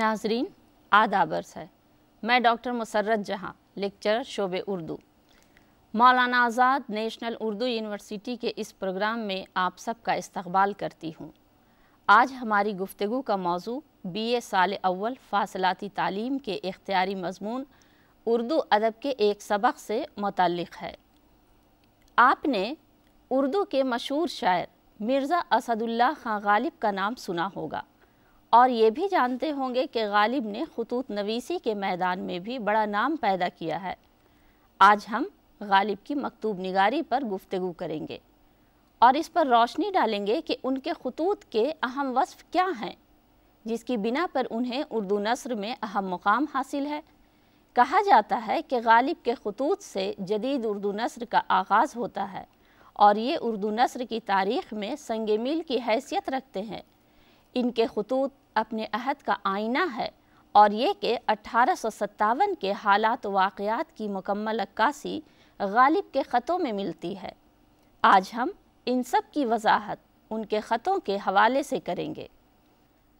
नाजरीन आदाबर्स है मैं डॉक्टर मुसरत जहां लेक्चर शोब उर्दू मौलाना आज़ाद नेशनल उर्दू यूनिवर्सिटी के इस प्रोग्राम में आप सबका इस्तबाल करती हूँ आज हमारी गुफ्तु का मौजू बी ए साल अव्वल फासलाती तालीम के इख्तियारी मजमून उर्दू अदब के एक सबक से मुतल है आपने उर्दू के मशहूर शायर मिर्ज़ा असदुल्ला खां गालिब का नाम सुना होगा और ये भी जानते होंगे कि गालिब ने खतूत नवीसी के मैदान में भी बड़ा नाम पैदा किया है आज हम गालिब की मकतूब निगारी पर गुफ्तु करेंगे और इस पर रोशनी डालेंगे कि उनके खतूत के अहम वस्फ क्या हैं जिसकी बिना पर उन्हें उर्दू नसर में अहम मुकाम हासिल है कहा जाता है कि गालिब के खतूत से जदीद उर्दू नसर का आगाज़ होता है और ये उर्दू नसर की तारीख़ में संग मील की हैसियत रखते हैं इनके खतूत अपने अहद का आईना है और ये कि अठारह के हालात वाक़ात की मुकम्मल अक्कासी गालिब के ख़तों में मिलती है आज हम इन सब की वजाहत उनके ख़तों के हवाले से करेंगे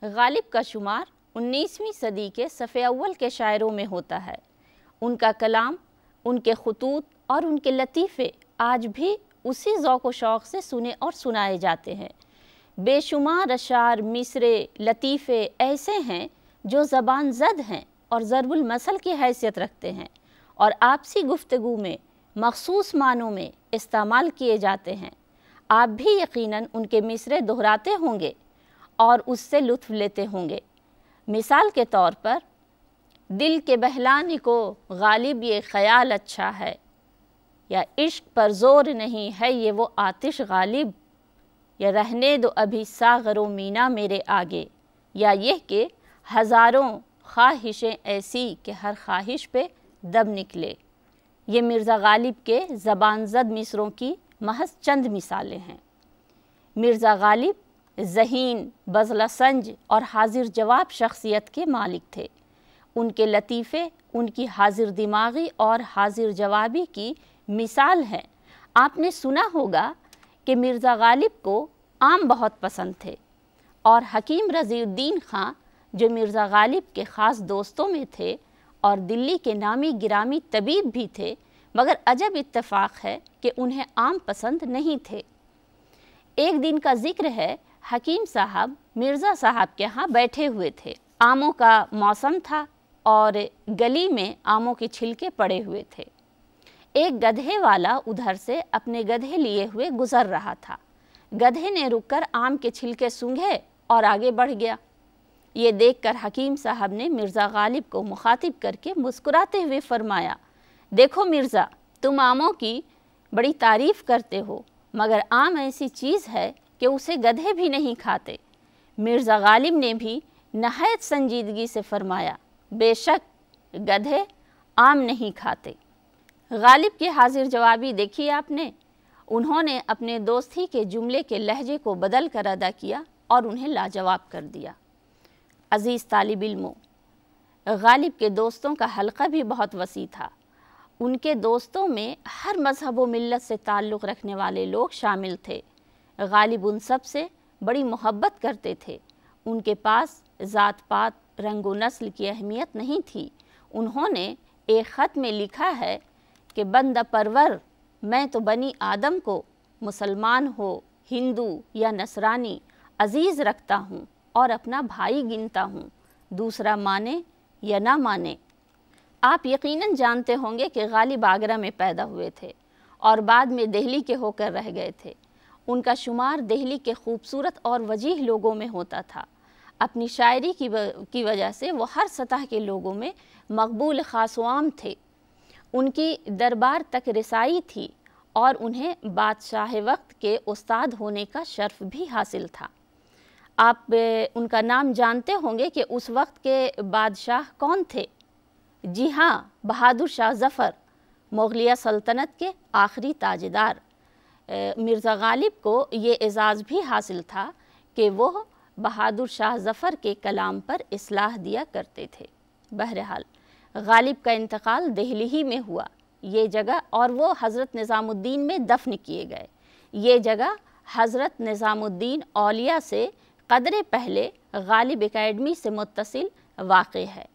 गालिब का शुमार 19वीं सदी के सफ़े अव्वल के शायरों में होता है उनका कलाम उनके खतूत और उनके लतीफ़े आज भी उसी ओक़ व शौक़ से सुने और सुनाए जाते हैं बेशुमार अशार मिसरे लतीफ़े ऐसे हैं जो ज़बान जद हैं और ज़रबुलमसल की हैसियत रखते हैं और आपसी गुफ्तु में मखसूस मानों में इस्तेमाल किए जाते हैं आप भी यकीनन उनके मिसरे दोहराते होंगे और उससे लुत्फ़ लेते होंगे मिसाल के तौर पर दिल के बहलाने को गालिब ये ख्याल अच्छा है या इश्क पर जोर नहीं है ये वो आतिश गालिब या रहने दो अभी सागरों मीना मेरे आगे या यह कि हज़ारों ख्वाहिशें ऐसी कि हर ख्वाहिश पे दब निकले ये मिर्ज़ा गालिब के ज़बान जद मिसरों की महज चंद मिसालें हैं मिर्ज़ा गालिब जहीन बजलासंज और हाजिर जवाब शख्सियत के मालिक थे उनके लतीफ़े उनकी हाजिर दिमागी और हाजिर जवाबी की मिसाल हैं आपने सुना होगा कि मिर्ज़ा गालिब को आम बहुत पसंद थे और हकीम रज़ीउद्दीन खां जो मिर्ज़ा गालिब के ख़ास दोस्तों में थे और दिल्ली के नामी गिरामी तबीब भी थे मगर अजब इतफाक़ है कि उन्हें आम पसंद नहीं थे एक दिन का जिक्र है हकीम साहब मिर्ज़ा साहब के यहाँ बैठे हुए थे आमों का मौसम था और गली में आमों के छिलके पड़े हुए थे एक गधे वाला उधर से अपने गधे लिए हुए गुजर रहा था गधे ने रुककर आम के छिलके सूंघे और आगे बढ़ गया ये देखकर हकीम साहब ने मिर्ज़ा गालिब को मुखातिब करके मुस्कुराते हुए फरमाया देखो मिर्ज़ा तुम आमों की बड़ी तारीफ़ करते हो मगर आम ऐसी चीज़ है कि उसे गधे भी नहीं खाते मिर्ज़ा गालिब ने भी नहायत संजीदगी से फरमाया बेशक गधे आम नहीं खाते गालिब की हाजिर जवाबी देखी आपने उन्होंने अपने दोस्ती के जुमले के लहजे को बदल कर अदा किया और उन्हें लाजवाब कर दिया अज़ीज़ तालब इल्मों गालिब के दोस्तों का हलका भी बहुत वसी था उनके दोस्तों में हर मजहब व मिलत से ताल्लुक़ रखने वाले लोग शामिल थे गालिब उन सब से बड़ी मोहब्बत करते थे उनके पास ज़ात पात रंग नस्ल की अहमियत नहीं थी उन्होंने एक ख़त में लिखा है कि बंद परवर मैं तो बनी आदम को मुसलमान हो हिंदू या नसरानी अजीज़ रखता हूँ और अपना भाई गिनता हूँ दूसरा माने या ना माने आप यकीनन जानते होंगे कि गालिब आगरा में पैदा हुए थे और बाद में दिल्ली के होकर रह गए थे उनका शुमार दिल्ली के खूबसूरत और वजीह लोगों में होता था अपनी शायरी की, वजह से वो हर सतह के लोगों में मकबूल खासवाम थे उनकी दरबार तक रसाई थी और उन्हें बादशाह वक्त के उस्ताद होने का शर्फ भी हासिल था आप उनका नाम जानते होंगे कि उस वक्त के बादशाह कौन थे जी हाँ बहादुर शाह ज़फ़र मुगलिया सल्तनत के आखिरी ताजदार मिर्ज़ा गालिब को ये एजाज़ भी हासिल था कि वो बहादुर शाह ज़फ़र के कलाम पर असलाह दिया करते थे बहरहाल गालिब का इंतकाल दिल्ली ही में हुआ ये जगह और वो हज़रत निज़ामुद्दीन में दफन किए गए ये जगह हज़रत निज़ामुद्दीन औलिया से कदरे पहले गालिब एकेडमी से मुतसिल वाक़ है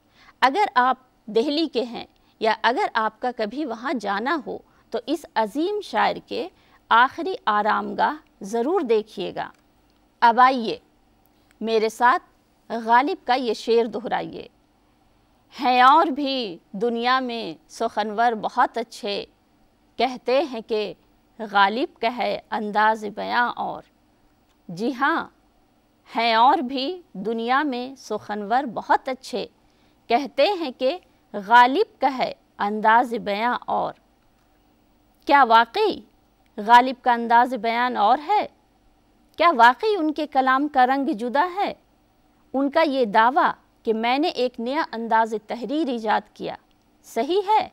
अगर आप दिल्ली के हैं या अगर आपका कभी वहाँ जाना हो तो इस अजीम शायर के आखिरी आरामगाह ज़रूर देखिएगा अब आइए मेरे साथ गालिब का ये शेर दोहराइए हैं और भी दुनिया में सुखनवर बहुत अच्छे कहते हैं कि गालिब कहे है अंदाज बयां और जी हाँ हैं और भी दुनिया में सुखनवर बहुत अच्छे कहते हैं कि गालिब कहे है अंदाज बयां और क्या वाकई गालिब का अंदाज बयान और है क्या वाकई उनके कलाम का रंग जुदा है उनका ये दावा कि मैंने एक नया अंदाज तहरीर ईजाद किया सही है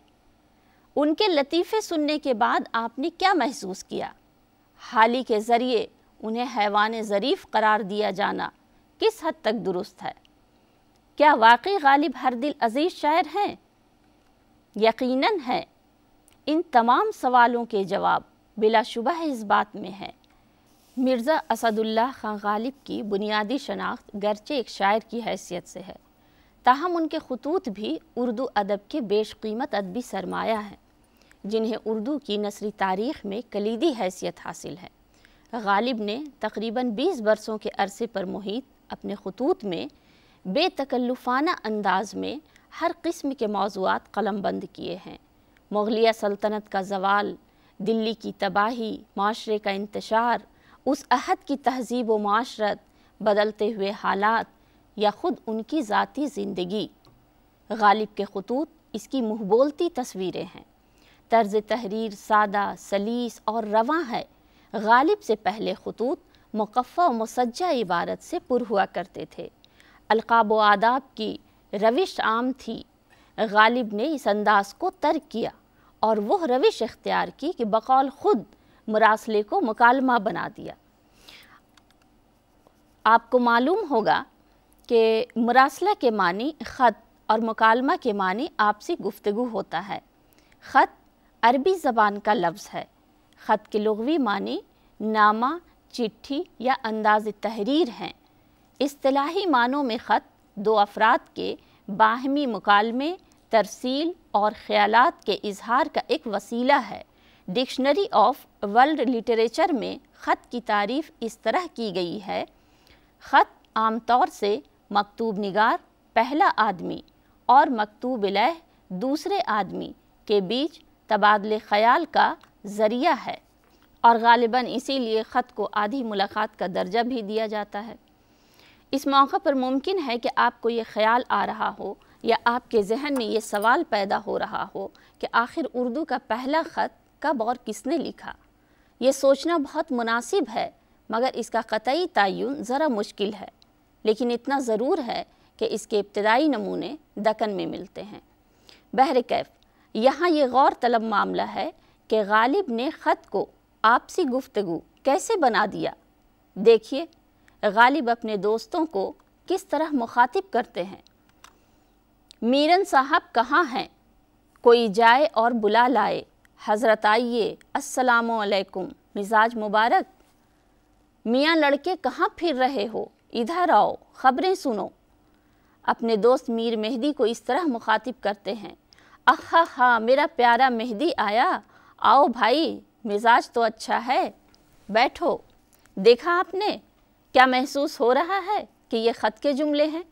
उनके लतीफ़े सुनने के बाद आपने क्या महसूस किया हाल ही के ज़रिए उन्हें हैवान ज़रीफ़ करार दिया जाना किस हद तक दुरुस्त है क्या वाकई गालिब हर दिल अजीज़ शायर हैं यकीनन है इन तमाम सवालों के जवाब बिलाशुबह इस बात में हैं मिर्ज़ा असदुल्ला खां गालिब की बुनियादी शनाख्त गरचे एक शायर की हैसियत से है ताहम उनके खतूत भी उर्दू अदब के बेशकीमत अदबी सरमाया हैं जिन्हें उर्दू की नसरी तारीख में कलीदी हैसियत हासिल है गालिब ने तकरीबन बीस बरसों के अरसे पर मुहित अपने खतूत में बेतकल्लुफाना अंदाज में हर किस्म के मौजूद कलम बंद किए हैं मगलिया सल्तनत का जवाल दिल्ली की तबाही माशरे का इंतशार उस अहद की तहजीब व माशरत बदलते हुए हालात या ख़ुद उनकी ज़ाती ज़िंदगी गालिब के खतूत इसकी मुहबोलती तस्वीरें हैं तर्ज तहरीर सादा सलीस और रवा है गालिब से पहले खतूत और मसज्जा इबारत से पुर हुआ करते थे अलकाब व आदाब की रविश आम थी गालिब ने इस अंदाज को तर्क किया और वह रविश इख्तियार की कि बकौल ख़ुद मरासले को मकालमा बना दिया आपको मालूम होगा कि मरासला के मानी ख़त और मकालमा के मानी आपसी गुफ्तगु होता है ख़त अरबी ज़बान का लफ्ज़ है ख़त के लगवी मानी नामा चिट्ठी या अंदाज तहरीर हैं असलाही मानों में ख़त दो अफराद के बाहमी मुकालमे तरसील और ख़्यालात के इजहार का एक वसीला है डिक्शनरी ऑफ वर्ल्ड लिटरेचर में ख़त की तारीफ़ इस तरह की गई है ख़त आमतौर से मकतूब निगार पहला आदमी और मकतूब लह दूसरे आदमी के बीच तबादले ख्याल का ज़रिया है और गालिबा इसीलिए ख़त को आधी मुलाकात का दर्जा भी दिया जाता है इस मौक़े पर मुमकिन है कि आपको ये ख्याल आ रहा हो या आपके जहन में ये सवाल पैदा हो रहा हो कि आखिर उर्दू का पहला ख़त कब और किसने लिखा ये सोचना बहुत मुनासिब है मगर इसका कतई तयन ज़रा मुश्किल है लेकिन इतना ज़रूर है कि इसके इब्तदाई नमूने दकन में मिलते हैं बहर कैफ यहाँ ये गौर तलब मामला है कि गालिब ने ख़त को आपसी गुफ्तगु कैसे बना दिया देखिए गालिब अपने दोस्तों को किस तरह मुखातिब करते हैं मीरन साहब कहाँ हैं कोई जाए और बुला लाए हज़रत आइए असलकुम मिजाज मुबारक मियाँ लड़के कहाँ फिर रहे हो इधर आओ ख़बरें सुनो अपने दोस्त मीर मेहदी को इस तरह मुखातिब करते हैं अहा हा मेरा प्यारा मेहदी आया आओ भाई मिजाज तो अच्छा है बैठो देखा आपने क्या महसूस हो रहा है कि ये ख़त के जुमले हैं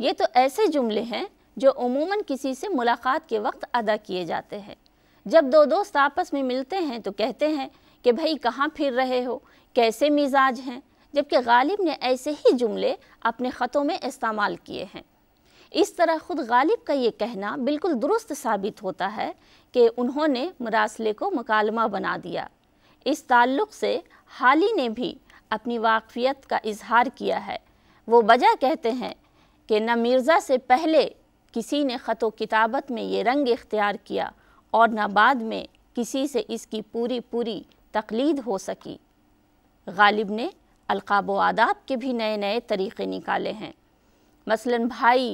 ये तो ऐसे जुमले हैं जो उमूमन किसी से मुलाकात के वक्त अदा किए जाते हैं जब दो दोस्त आपस में मिलते हैं तो कहते हैं कि भाई कहाँ फिर रहे हो कैसे मिजाज हैं जबकि गालिब ने ऐसे ही जुमले अपने ख़तों में इस्तेमाल किए हैं इस तरह ख़ुद गालिब का ये कहना बिल्कुल दुरुस्त साबित होता है कि उन्होंने मरासले को मकालमा बना दिया इस ताल्लुक़ से हाली ने भी अपनी वाकफ़ियत का इजहार किया है वो वजह कहते हैं कि न मिर्ज़ा से पहले किसी ने ख़त किताबत में ये रंग इख्तियार किया और न बाद में किसी से इसकी पूरी पूरी तकलीद हो सकी गालिब ने अलकाब व आदाब के भी नए नए तरीक़े निकाले हैं मसलन भाई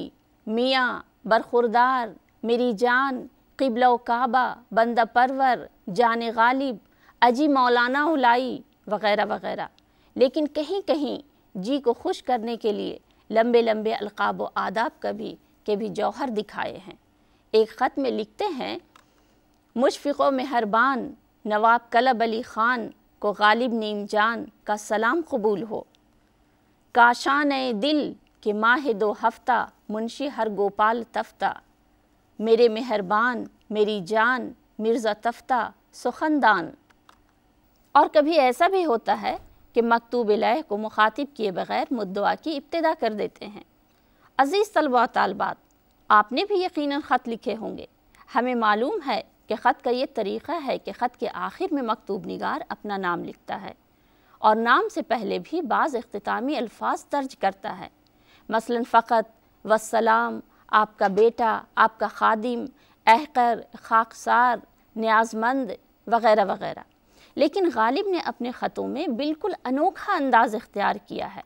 मियाँ बरखुरदार मेरी जान किबला काबा बंदा परवर जान गालिब अजी मौलाना उलाई वगैरह वगैरह लेकिन कहीं कहीं जी को खुश करने के लिए लंबे लंबे अलकाब व आदाब का भी के भी जौहर दिखाए हैं एक ख़त में लिखते हैं मुशफ़ो मेहरबान नवाब कलब अली ख़ान को गालिब नीम जान का सलाम कबूल हो काशान दिल के माह दो हफ्ता मुंशी हर गोपाल तफ्ता मेरे मेहरबान मेरी जान मिर्ज़ा तफ्ता सुखनदान और कभी ऐसा भी होता है कि मकतूब लह को मुखातिब किए बग़ैर मुद्दा की इब्तदा कर देते हैं अज़ीज़ तलबा तलबात आपने भी यकीन ख़त लिखे होंगे हमें मालूम है कि ख़त का ये तरीक़ा है कि ख़त के आखिर में मकतूब निगार अपना नाम लिखता है और नाम से पहले भी बाज़ अख्तामी अल्फाज दर्ज करता है मसलन फ़कत वसलाम आपका बेटा आपका खादिम अहकर खाकसार न्याजमंद वगैरह वगैरह लेकिन गालिब ने अपने ख़तों में बिल्कुल अनोखा अंदाज़ इख्तियार किया है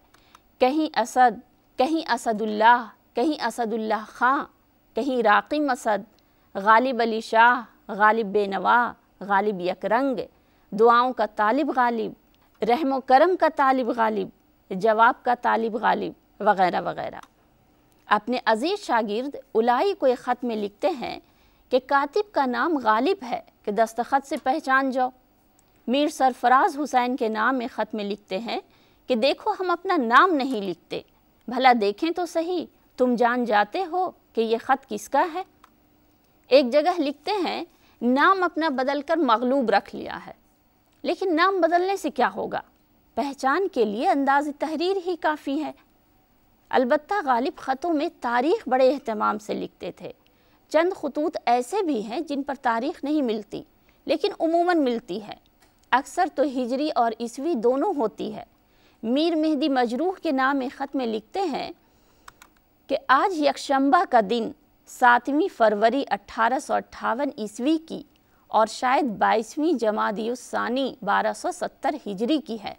कहीं असद कहीं असदुल्लाह कहीं असदुल्लाह खां कहीं राकिम असद गालिब अली शाह गालिब बेनवा गालिब यक रंग दुआओं का तालिब गालिब रहम करम का तालिब गालिब जवाब का तालिब गालिब वगैरह वगैरह अपने अजीज़ शागिर्द उलाई को एक ख़त में लिखते हैं कि कातिब का नाम गालिब है कि दस्तखत से पहचान जाओ मीर सरफराज हुसैन के नाम एक ख़त में लिखते हैं कि देखो हम अपना नाम नहीं लिखते भला देखें तो सही तुम जान जाते हो कि ये ख़त किसका है एक जगह लिखते हैं नाम अपना बदल कर मगलूब रख लिया है लेकिन नाम बदलने से क्या होगा पहचान के लिए अंदाज तहरीर ही काफ़ी है अलबत् गालिब ख़तों में तारीख बड़े अहतमाम से लिखते थे चंद खतूत ऐसे भी हैं जिन पर तारीख नहीं मिलती लेकिन उमूमन मिलती है अक्सर तो हिजरी और ईसवी दोनों होती है मीर मेहदी मजरूह के नाम ख़त में लिखते हैं कि आज यकशंबा का दिन सातवीं फरवरी अट्ठारह ईस्वी की और शायद बाईसवीं बारह सौ सत्तर हिजरी की है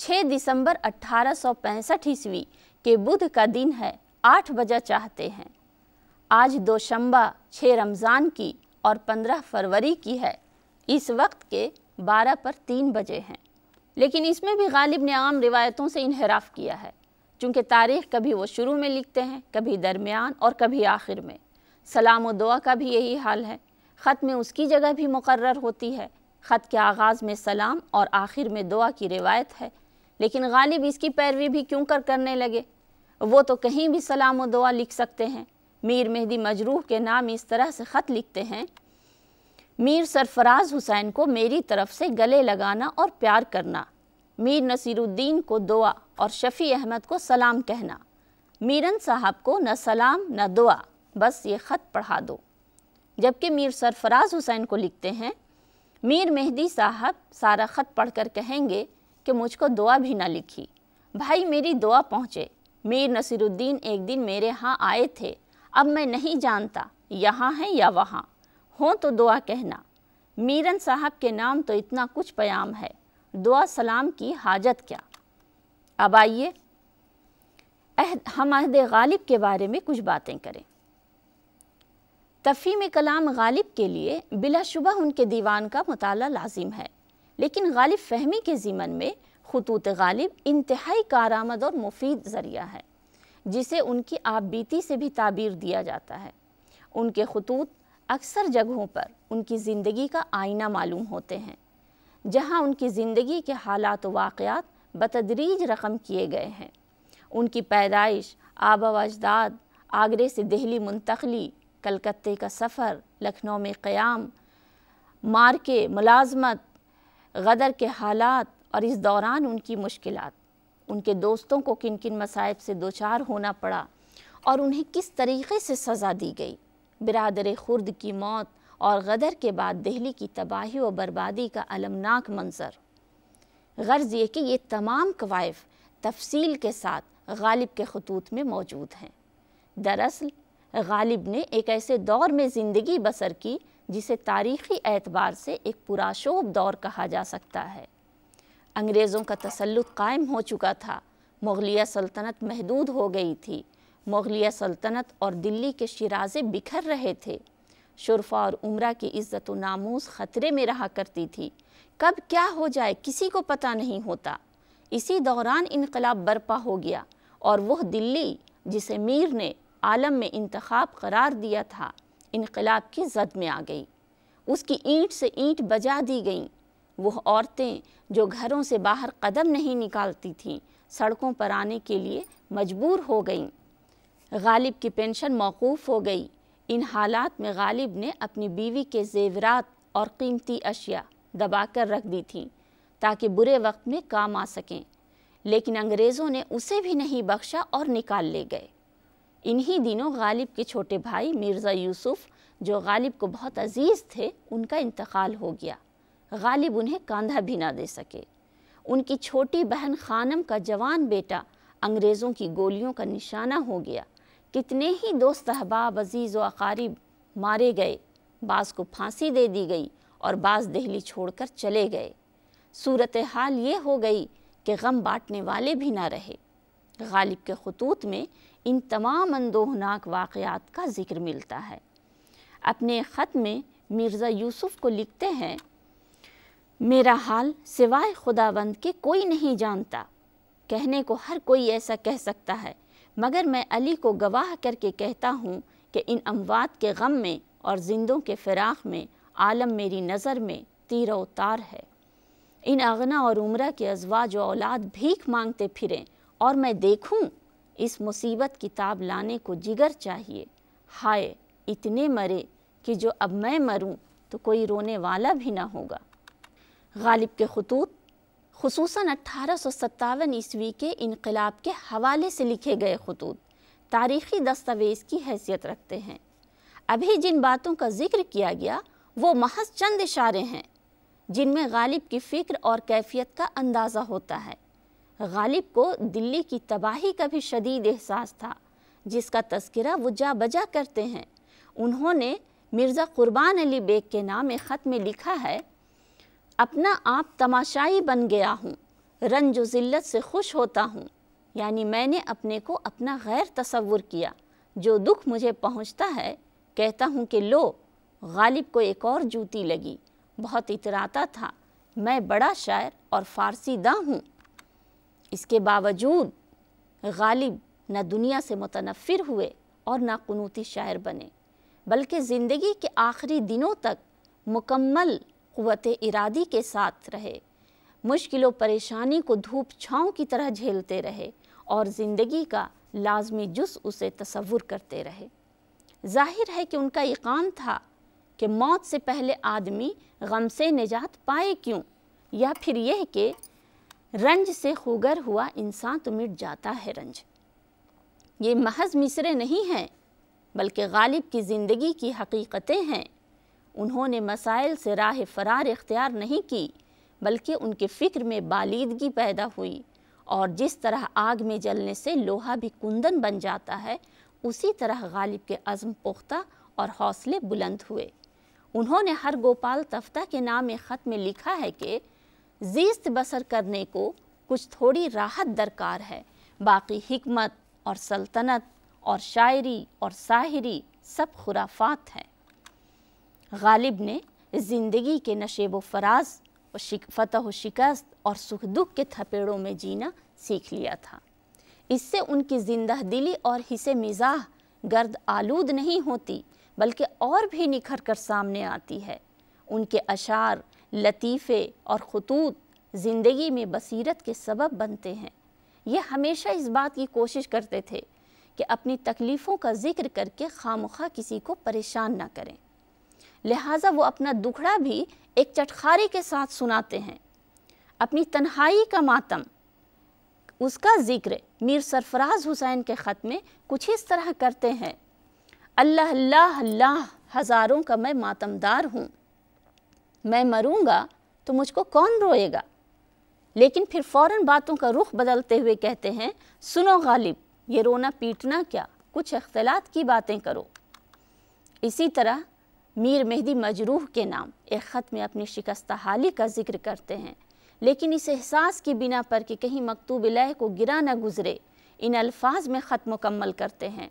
6 दिसंबर 1865 ईस्वी के बुध का दिन है आठ बजे चाहते हैं आज दो शंबा छः रमज़ान की और 15 फरवरी की है इस वक्त के 12 पर तीन बजे हैं लेकिन इसमें भी गालिब ने आम रिवायतों से इनहराफ किया है चूँकि तारीख़ कभी वो शुरू में लिखते हैं कभी दरमियान और कभी आखिर में सलाम दुआ का भी यही हाल है ख़त में उसकी जगह भी मुकर होती है ख़त के आगाज़ में सलाम और आखिर में दुआ की रिवायत है लेकिन गालिब इसकी पैरवी भी क्यों कर करने लगे वो तो कहीं भी सलाम दुआ लिख सकते हैं मीर मेहदी मजरूह के नाम इस तरह से ख़त लिखते हैं मीर सरफराज हुसैन को मेरी तरफ़ से गले लगाना और प्यार करना मीर नसीरुद्दीन को दुआ और शफ़ी अहमद को सलाम कहना मीरन साहब को न सलाम न दुआ बस ये ख़त पढ़ा दो जबकि मीर सरफराज हुसैन को लिखते हैं मीर मेहदी साहब सारा ख़त पढ़कर कहेंगे कि मुझको दुआ भी ना लिखी भाई मेरी दुआ पहुँचे मीर नसीरुद्दीन एक दिन मेरे यहाँ आए थे अब मैं नहीं जानता यहाँ हैं या वहाँ हों तो दुआ कहना मीरन साहब के नाम तो इतना कुछ प्याम है दुआ सलाम की हाजत क्या अब आइए हम अहद गालिब के बारे में कुछ बातें करें तफ़ीम कलाम गालिब के लिए बिलाशुबा उनके दीवान का मताल लाजिम है लेकिन गालिब फहमी के ज़िमन में खतूत गालिब इंतहाई कारामद और मुफीद ज़रिया है जिसे उनकी आप बीती से भी ताबीर दिया जाता है उनके खतूत अक्सर जगहों पर उनकी ज़िंदगी का आईना मालूम होते हैं जहाँ उनकी ज़िंदगी के हालात वाक़ात बतदरीज रकम किए गए हैं उनकी पैदाइश आबा अजदाद आगरे से दिल्ली मुंतकली कलकत्ते का सफ़र लखनऊ में क़्याम मार के मुलाजमत गदर के हालात और इस दौरान उनकी मुश्किल उनके दोस्तों को किन किन मसायब से दो चार होना पड़ा और उन्हें किस तरीके से सज़ा दी गई बिरदर खुर्द की मौत और गदर के बाद दिल्ली की तबाही व बर्बादी का अलमनाक मंजर गर्ज ये कि ये तमाम कवायफ तफसील के साथ गालिब के खतूत में मौजूद हैं दरअसल गालिब ने एक ऐसे दौर में ज़िंदगी बसर की जिसे तारीख़ी एतबार से एक पुराशोब दौर कहा जा सकता है अंग्रेज़ों का तसलुत कायम हो चुका था मुग़लिया सल्तनत महदूद हो गई थी मुग़लिया सल्तनत और दिल्ली के शराजे बिखर रहे थे शुरफा और उम्र की इज़्ज़त नामोज ख़तरे में रहा करती थी कब क्या हो जाए किसी को पता नहीं होता इसी दौरान इनकलाब बर्पा हो गया और वह दिल्ली जिसे मीर ने आलम में इंतखब करार दिया था इनकलाब की जद में आ गई उसकी ईंट से ईंट बजा दी गईं वह औरतें जो घरों से बाहर कदम नहीं निकालती थीं सड़कों पर आने के लिए मजबूर हो गईं गालिब की पेंशन मौकूफ़ हो गई इन हालात में गालिब ने अपनी बीवी के जेवरात और कीमती अशिया दबा कर रख दी थी ताकि बुरे वक्त में काम आ सकें लेकिन अंग्रेज़ों ने उसे भी नहीं बख्शा और निकाल ले गए इन्हीं दिनों गालिब के छोटे भाई मिर्ज़ा यूसुफ जो गालिब को बहुत अजीज़ थे उनका इंतकाल हो गया गालिब उन्हें कांधा भी ना दे सके उनकी छोटी बहन खानम का जवान बेटा अंग्रेज़ों की गोलियों का निशाना हो गया कितने ही दोस्त अहबाब अजीज़ व अकारीब मारे गए बास को फांसी दे दी गई और बाज़ दहली छोड़कर चले गए सूरत हाल ये हो गई कि गम बांटने वाले भी ना रहे गालिब के खतूत में इन तमाम अंदोहनाक वाक़ात का ज़िक्र मिलता है अपने ख़त में मिर्ज़ा यूसुफ़ को लिखते हैं मेरा हाल सिवाय खुदावंद के कोई नहीं जानता कहने को हर कोई ऐसा कह सकता है मगर मैं अली को गवाह करके कहता हूँ कि इन अमवात के गम में और जिंदों के फिराक में आलम मेरी नज़र में तीर उतार है इन अगना और उम्र के अजवाज व औलाद भीख मांगते फिरें और मैं देखूँ इस मुसीबत किताब लाने को जिगर चाहिए हाय इतने मरे कि जो अब मैं मरूं तो कोई रोने वाला भी ना होगा गालिब के खतूत खसूस अठारह सौ सत्तावन ईस्वी के इनकलाब के हवाले से लिखे गए खतूत तारीखी दस्तावेज़ की हैसियत रखते हैं अभी जिन बातों का जिक्र किया गया वो महज चंद इशारे हैं जिनमें गालिब की फ़िक्र और कैफियत का अंदाज़ा होता है गालिब को दिल्ली की तबाही का भी शदीद एहसास था जिसका तस्करा वो जा बजा करते हैं उन्होंने मिर्ज़ा क़ुरबान अली बेग के नाम ख़त में लिखा है अपना आप तमाशाई बन गया हूँ रंज ज़िल्लत से खुश होता हूँ यानी मैंने अपने को अपना गैर तसवुर किया जो दुख मुझे पहुँचता है कहता हूँ कि लो गालिब को एक और जूती लगी बहुत इतराता था मैं बड़ा शायर और फ़ारसी दाँ हूँ इसके बावजूद गालिब न दुनिया से मुतनफ़िर हुए और ना कनूती शायर बने बल्कि ज़िंदगी के आखिरी दिनों तक मुकम्मल क़वत इरादी के साथ रहे मुश्किल परेशानी को धूप छाँव की तरह झेलते रहे और ज़िंदगी का लाजमी जुस उसे तस्वुर करते रहे जाहिर है कि उनका यकान था कि मौत से पहले आदमी गम से निजात पाए क्यों या फिर यह कि रंज से खुगर हुआ इंसान तो मिट जाता है रंज ये महज मिसरे नहीं हैं बल्कि गालिब की ज़िंदगी की हकीकतें हैं उन्होंने मसाइल से राह फरार इख्तियार नहीं की बल्कि उनके फ़िक्र में बालीदगी पैदा हुई और जिस तरह आग में जलने से लोहा भी कुंदन बन जाता है उसी तरह गालिब के अज़म पुख्ता और हौसले बुलंद हुए उन्होंने हर गोपाल तफ्ता के नाम एक ख़त में लिखा है कि जीस्त बसर करने को कुछ थोड़ी राहत दरकार है बाकी हमत और सल्तनत और शायरी और साहिरी सब खुराफात हैं गालिब ने ज़िंदगी के नशेब व फराज फ़तह शिकस्त और सुख दुख के थपेड़ों में जीना सीख लिया था इससे उनकी जिंदा दिली और हिसे मिजाह गर्द आलूद नहीं होती बल्कि और भी निखर कर सामने आती है उनके अशार लतीफ़े और खतूत ज़िंदगी में बसीरत के सबब बनते हैं ये हमेशा इस बात की कोशिश करते थे कि अपनी तकलीफ़ों का जिक्र करके खामखा किसी को परेशान ना करें लिहाजा वो अपना दुखड़ा भी एक चटखारे के साथ सुनाते हैं अपनी तन्हाई का मातम उसका ज़िक्र मीर सरफराज हुसैन के ख़त में कुछ इस तरह करते हैं अल्लाह अल्लाह अल्लाह हज़ारों का मैं मातमदार हूँ मैं मरूँगा तो मुझको कौन रोएगा लेकिन फिर फ़ौर बातों का रुख बदलते हुए कहते हैं सुनो गालिब ये रोना पीटना क्या कुछ अख्तलात की बातें करो इसी तरह मीर मेहदी मजरूह के नाम एक ख़त में अपनी शिकस्त हाली का जिक्र करते हैं लेकिन इस एहसास की बिना पर कि कहीं मकतूब लह को गिरा न गुज़रे इन अल्फाज में ख़त मुकम्मल करते हैं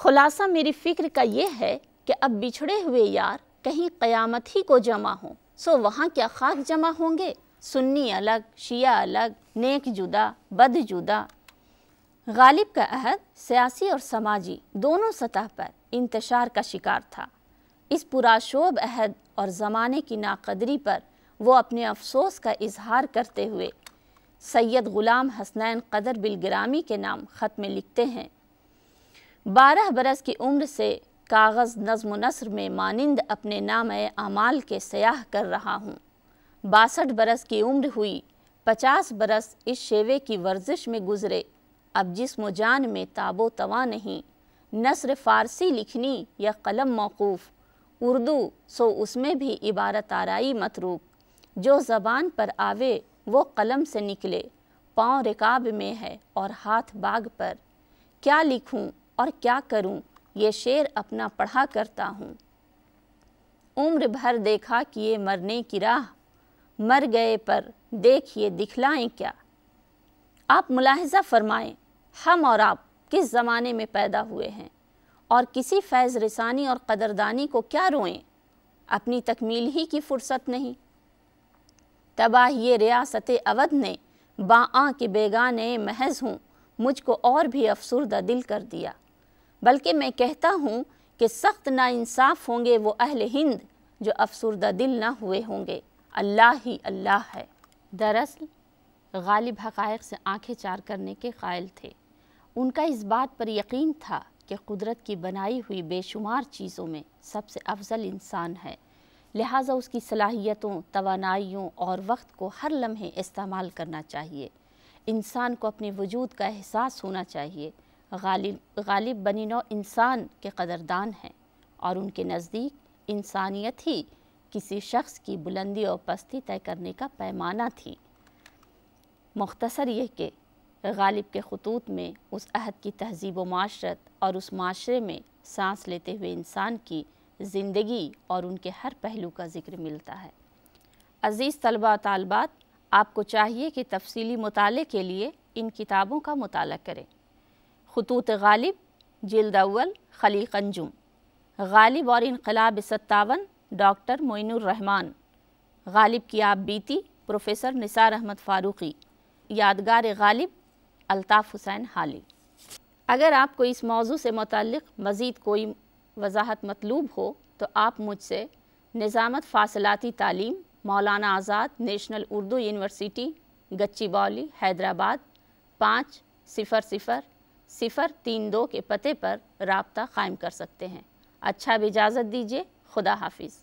खुलासा मेरी फ़िक्र का ये है कि अब बिछड़े हुए यार कहीं क़यामत ही को जमा हों सो वहाँ क्या खाक जमा होंगे सुन्नी अलग शिया अलग नेक जुदा बद जुदा गालिब का अहद सियासी और समाजी दोनों सतह पर इंतशार का शिकार था इस पुराशोब अहद और ज़माने की नाकदरी पर वो अपने अफसोस का इजहार करते हुए सैयद ग़ुलाम हसनैन कदर बिलग्रामी के नाम ख़त में लिखते हैं बारह बरस की उम्र से कागज़ नज़म नसर में मानंद अपने नाम अमाल के सयाह कर रहा हूँ बासठ बरस की उम्र हुई पचास बरस इस शेवे की वर्जिश में गुज़रे अब जिसम जान में ताबो तवा नहीं नसर फ़ारसी लिखनी या कलम मौकूफ़ उर्दू सो उसमें भी इबारत आरई मतरूक जो ज़बान पर आवे वो कलम से निकले पाँव रिकाब में है और हाथ बाग पर क्या लिखूं और क्या करूं ये शेर अपना पढ़ा करता हूं उम्र भर देखा कि ये मरने की राह मर गए पर देखिए दिखलाएं क्या आप मुलाहजा फरमाएं हम और आप किस ज़माने में पैदा हुए हैं और किसी फैज़ रसानी और कदरदानी को क्या रोएं अपनी तकमील ही की फुर्सत नहीं तबाह ये रियासत अवध ने बा के बेगाने महज हूँ मुझको और भी अफसरदा दिल कर दिया बल्कि मैं कहता हूँ कि सख्त नाानसाफ़ होंगे वो अहल हिंद जो अफसरदा दिल ना हुए होंगे अल्लाह ही अल्लाह है दरअसल गालिब हक़ से आंखें चार करने के कायल थे उनका इस बात पर यकीन था कि कुदरत की बनाई हुई बेशुमार चीज़ों में सबसे अफजल इंसान है लिहाजा उसकी सलाहियतों तोानाइयों और वक्त को हर लम्हे इस्तेमाल करना चाहिए इंसान को अपने वजूद का एहसास होना चाहिए गालिब गालिब बनी नौ इंसान के कदरदान हैं और उनके नज़दीक इंसानियत ही किसी शख्स की बुलंदी और पस्ती तय करने का पैमाना थी मुख्तसर यह कि गालिब के खतूत में उस अहद की तहजीब व माशरत और उस माशरे में सांस लेते हुए इंसान की ज़िंदगी और उनके हर पहलू का जिक्र मिलता है अज़ीज़ तलबा तलबात आपको चाहिए कि तफसली मताले के लिए इन किताबों का मताल करें खतूत गालिब जल्द अव्वल खली कंजुम गालिब और इनकलाब सत्तावन डॉक्टर मोनरहमान गालिब की आप बीती प्रोफेसर निसार अहमद फ़ारूक़ी यादगार गालिब अलताफ़ हुसैन हाली अगर आपको इस मौजू से मुतल मज़ीद कोई वजाहत मतलूब हो तो आप मुझसे निज़ामत फासलाती तालीम मौलाना आज़ाद नेशनल उर्दू यूनिवर्सिटी गच्ची बौली हैदराबाद पाँच सिफ़र सिफ़र सिफ़र तीन दो के पते पर रबता क़ायम कर सकते हैं अच्छा अब इजाज़त दीजिए खुदा हाफिज़